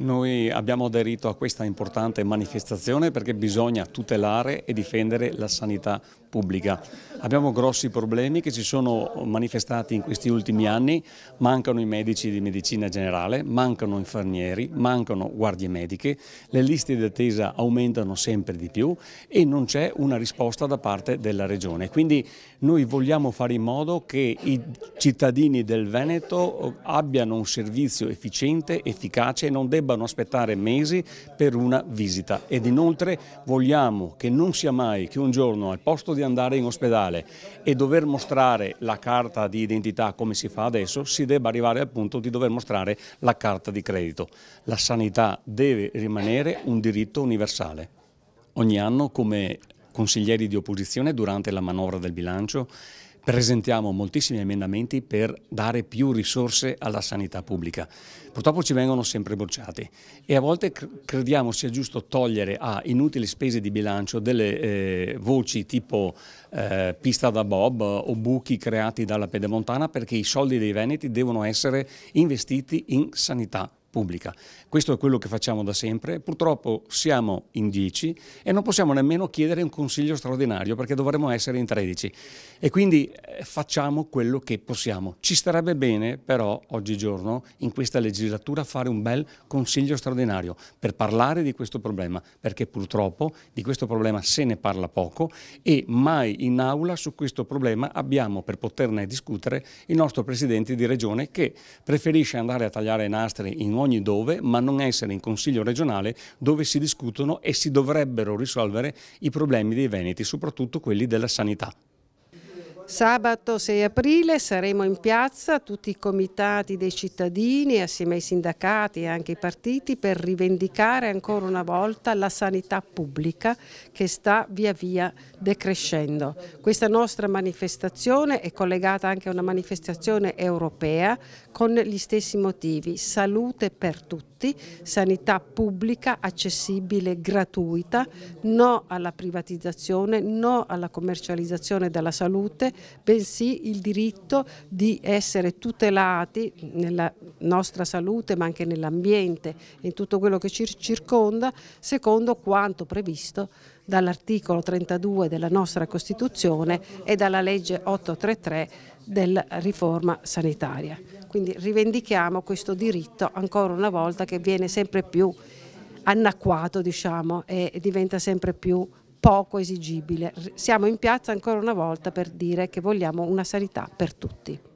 Noi abbiamo aderito a questa importante manifestazione perché bisogna tutelare e difendere la sanità pubblica. Abbiamo grossi problemi che si sono manifestati in questi ultimi anni, mancano i medici di medicina generale, mancano infermieri, mancano guardie mediche, le liste di attesa aumentano sempre di più e non c'è una risposta da parte della Regione. Quindi noi vogliamo fare in modo che i cittadini del Veneto abbiano un servizio efficiente, efficace e non debbano aspettare mesi per una visita. Ed inoltre vogliamo che non sia mai che un giorno al posto di andare in ospedale e dover mostrare la carta di identità come si fa adesso, si debba arrivare al punto di dover mostrare la carta di credito. La sanità deve rimanere un diritto universale. Ogni anno come consiglieri di opposizione durante la manovra del bilancio presentiamo moltissimi emendamenti per dare più risorse alla sanità pubblica. Purtroppo ci vengono sempre bocciati e a volte crediamo sia giusto togliere a inutili spese di bilancio delle eh, voci tipo eh, pista da bob o buchi creati dalla pedemontana perché i soldi dei veneti devono essere investiti in sanità pubblica. Questo è quello che facciamo da sempre, purtroppo siamo in 10 e non possiamo nemmeno chiedere un consiglio straordinario perché dovremmo essere in 13 e quindi eh, facciamo quello che possiamo. Ci starebbe bene però oggigiorno in questa legislatura fare un bel consiglio straordinario per parlare di questo problema perché purtroppo di questo problema se ne parla poco e mai in aula su questo problema abbiamo per poterne discutere il nostro Presidente di Regione che preferisce andare a tagliare i nastri in ogni dove, ma non essere in Consiglio regionale dove si discutono e si dovrebbero risolvere i problemi dei Veneti, soprattutto quelli della sanità. Sabato 6 aprile saremo in piazza tutti i comitati dei cittadini assieme ai sindacati e anche ai partiti per rivendicare ancora una volta la sanità pubblica che sta via via decrescendo. Questa nostra manifestazione è collegata anche a una manifestazione europea con gli stessi motivi, salute per tutti, sanità pubblica accessibile, gratuita, no alla privatizzazione, no alla commercializzazione della salute, bensì il diritto di essere tutelati nella nostra salute ma anche nell'ambiente, e in tutto quello che ci circonda, secondo quanto previsto dall'articolo 32 della nostra Costituzione e dalla legge 833 della riforma sanitaria. Quindi rivendichiamo questo diritto ancora una volta che viene sempre più anacquato diciamo, e diventa sempre più poco esigibile. Siamo in piazza ancora una volta per dire che vogliamo una sanità per tutti.